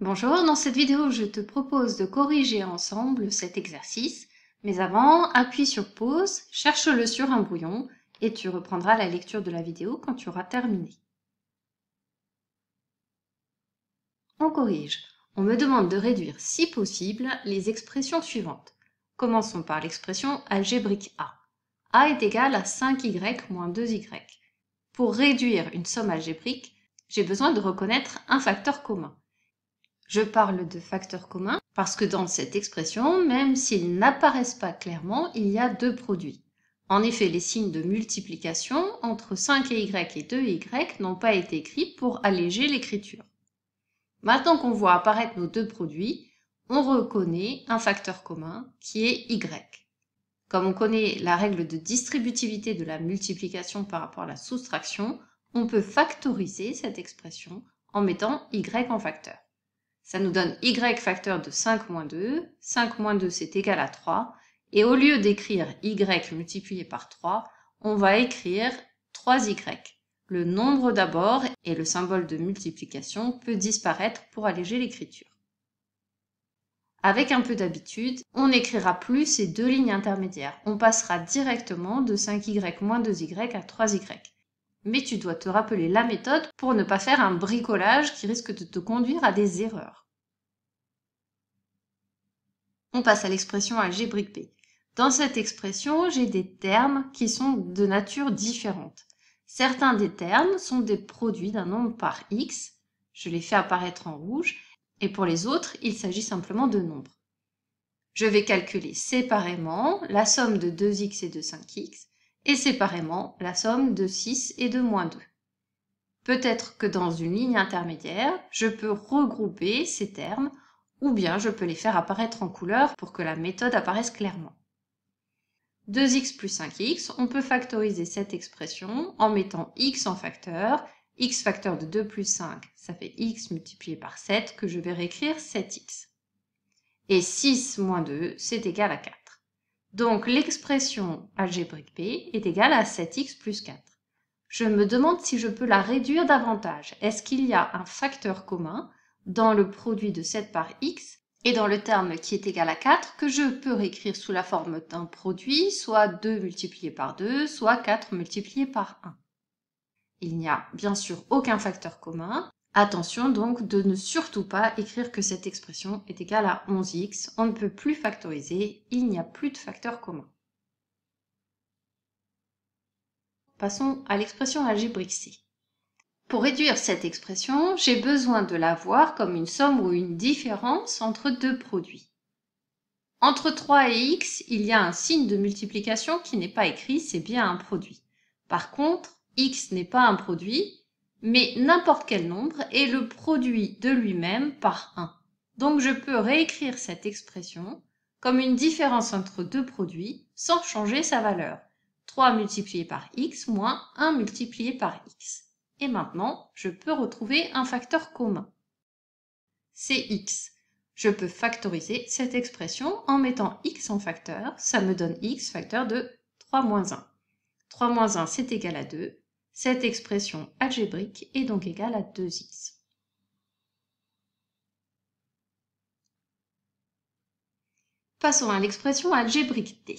Bonjour, dans cette vidéo je te propose de corriger ensemble cet exercice, mais avant appuie sur pause, cherche-le sur un brouillon et tu reprendras la lecture de la vidéo quand tu auras terminé. On corrige. On me demande de réduire si possible les expressions suivantes. Commençons par l'expression algébrique A. A est égal à 5y moins 2y. Pour réduire une somme algébrique, j'ai besoin de reconnaître un facteur commun. Je parle de facteurs communs parce que dans cette expression, même s'ils n'apparaissent pas clairement, il y a deux produits. En effet, les signes de multiplication entre 5 et y et 2 y n'ont pas été écrits pour alléger l'écriture. Maintenant qu'on voit apparaître nos deux produits, on reconnaît un facteur commun qui est y. Comme on connaît la règle de distributivité de la multiplication par rapport à la soustraction, on peut factoriser cette expression en mettant y en facteur. Ça nous donne y facteur de 5 moins 2. 5 moins 2, c'est égal à 3. Et au lieu d'écrire y multiplié par 3, on va écrire 3y. Le nombre d'abord et le symbole de multiplication peut disparaître pour alléger l'écriture. Avec un peu d'habitude, on n'écrira plus ces deux lignes intermédiaires. On passera directement de 5y moins 2y à 3y mais tu dois te rappeler la méthode pour ne pas faire un bricolage qui risque de te conduire à des erreurs. On passe à l'expression algébrique P. Dans cette expression, j'ai des termes qui sont de nature différente. Certains des termes sont des produits d'un nombre par x, je les fais apparaître en rouge, et pour les autres, il s'agit simplement de nombres. Je vais calculer séparément la somme de 2x et de 5x, et séparément la somme de 6 et de moins 2. Peut-être que dans une ligne intermédiaire, je peux regrouper ces termes ou bien je peux les faire apparaître en couleur pour que la méthode apparaisse clairement. 2x plus 5x, on peut factoriser cette expression en mettant x en facteur. x facteur de 2 plus 5, ça fait x multiplié par 7 que je vais réécrire 7x. Et 6 moins 2, c'est égal à 4. Donc l'expression algébrique P est égale à 7x plus 4. Je me demande si je peux la réduire davantage. Est-ce qu'il y a un facteur commun dans le produit de 7 par x et dans le terme qui est égal à 4 que je peux réécrire sous la forme d'un produit, soit 2 multiplié par 2, soit 4 multiplié par 1 Il n'y a bien sûr aucun facteur commun, Attention donc de ne surtout pas écrire que cette expression est égale à 11x, on ne peut plus factoriser, il n'y a plus de facteur commun. Passons à l'expression algébrique C. Pour réduire cette expression, j'ai besoin de la voir comme une somme ou une différence entre deux produits. Entre 3 et x, il y a un signe de multiplication qui n'est pas écrit, c'est bien un produit. Par contre, x n'est pas un produit, mais n'importe quel nombre est le produit de lui-même par 1. Donc je peux réécrire cette expression comme une différence entre deux produits sans changer sa valeur. 3 multiplié par x moins 1 multiplié par x. Et maintenant, je peux retrouver un facteur commun. C'est x. Je peux factoriser cette expression en mettant x en facteur. Ça me donne x facteur de 3 moins 1. 3 moins 1, c'est égal à 2. Cette expression algébrique est donc égale à 2x. Passons à l'expression algébrique D.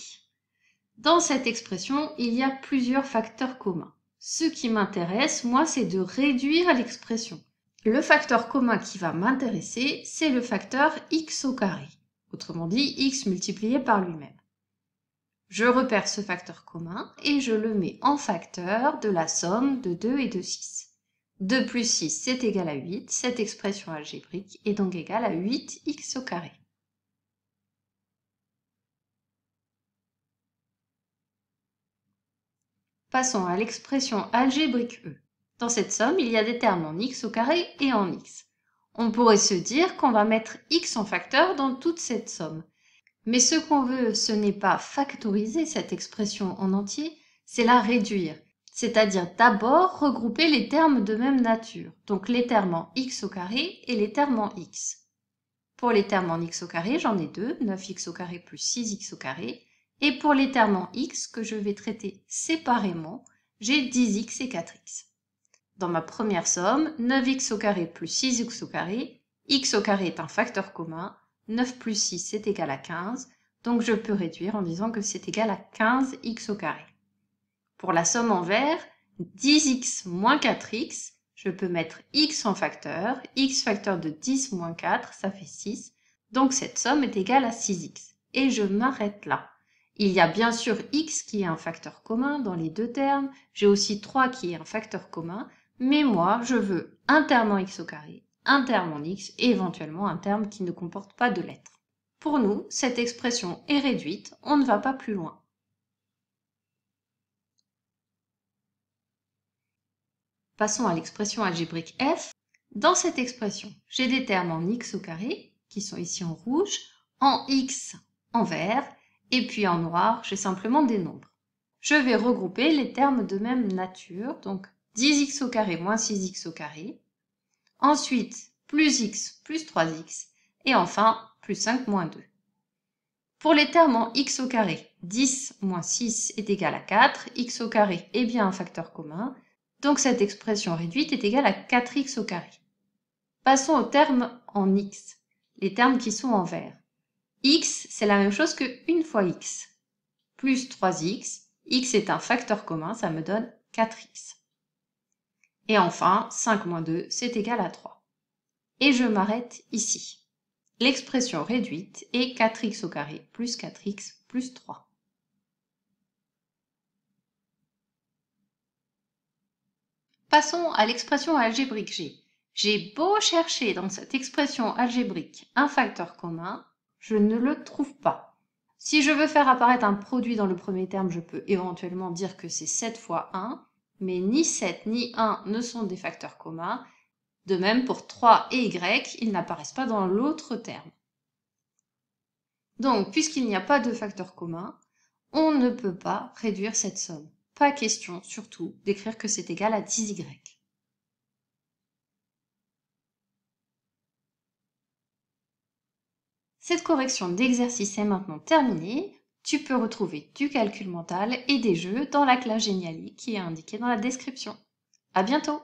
Dans cette expression, il y a plusieurs facteurs communs. Ce qui m'intéresse, moi, c'est de réduire l'expression. Le facteur commun qui va m'intéresser, c'est le facteur x au carré. Autrement dit, x multiplié par lui-même. Je repère ce facteur commun et je le mets en facteur de la somme de 2 et de 6. 2 plus 6, c'est égal à 8. Cette expression algébrique est donc égale à 8x au carré. Passons à l'expression algébrique E. Dans cette somme, il y a des termes en x au carré et en x. On pourrait se dire qu'on va mettre x en facteur dans toute cette somme. Mais ce qu'on veut, ce n'est pas factoriser cette expression en entier, c'est la réduire, c'est-à-dire d'abord regrouper les termes de même nature, donc les termes en x au carré et les termes en x. Pour les termes en x au carré, j'en ai deux, 9x au carré plus 6x au carré, et pour les termes en x que je vais traiter séparément, j'ai 10x et 4x. Dans ma première somme, 9x au carré plus 6x au carré, x au carré est un facteur commun, 9 plus 6 est égal à 15, donc je peux réduire en disant que c'est égal à 15x au carré. Pour la somme en vert, 10x moins 4x, je peux mettre x en facteur, x facteur de 10 moins 4, ça fait 6, donc cette somme est égale à 6x. Et je m'arrête là. Il y a bien sûr x qui est un facteur commun dans les deux termes, j'ai aussi 3 qui est un facteur commun, mais moi je veux un terme en x au carré un terme en X et éventuellement un terme qui ne comporte pas de lettres. Pour nous, cette expression est réduite, on ne va pas plus loin. Passons à l'expression algébrique f. Dans cette expression, j'ai des termes en x au carré, qui sont ici en rouge, en x en vert, et puis en noir, j'ai simplement des nombres. Je vais regrouper les termes de même nature, donc 10x au carré moins 6x au carré, ensuite plus x plus 3x, et enfin plus 5 moins 2. Pour les termes en x au carré, 10 moins 6 est égal à 4, x au carré est bien un facteur commun, donc cette expression réduite est égale à 4x au carré. Passons aux termes en x, les termes qui sont en vert. x, c'est la même chose que 1 fois x, plus 3x, x est un facteur commun, ça me donne 4x. Et enfin, 5 moins 2, c'est égal à 3. Et je m'arrête ici. L'expression réduite est 4x au carré plus 4x plus 3. Passons à l'expression algébrique G. J'ai beau chercher dans cette expression algébrique un facteur commun, je ne le trouve pas. Si je veux faire apparaître un produit dans le premier terme, je peux éventuellement dire que c'est 7 fois 1, mais ni 7 ni 1 ne sont des facteurs communs. De même pour 3 et y, ils n'apparaissent pas dans l'autre terme. Donc, puisqu'il n'y a pas de facteurs communs, on ne peut pas réduire cette somme. Pas question, surtout, d'écrire que c'est égal à 10y. Cette correction d'exercice est maintenant terminée. Tu peux retrouver du calcul mental et des jeux dans la classe Géniali qui est indiquée dans la description. À bientôt!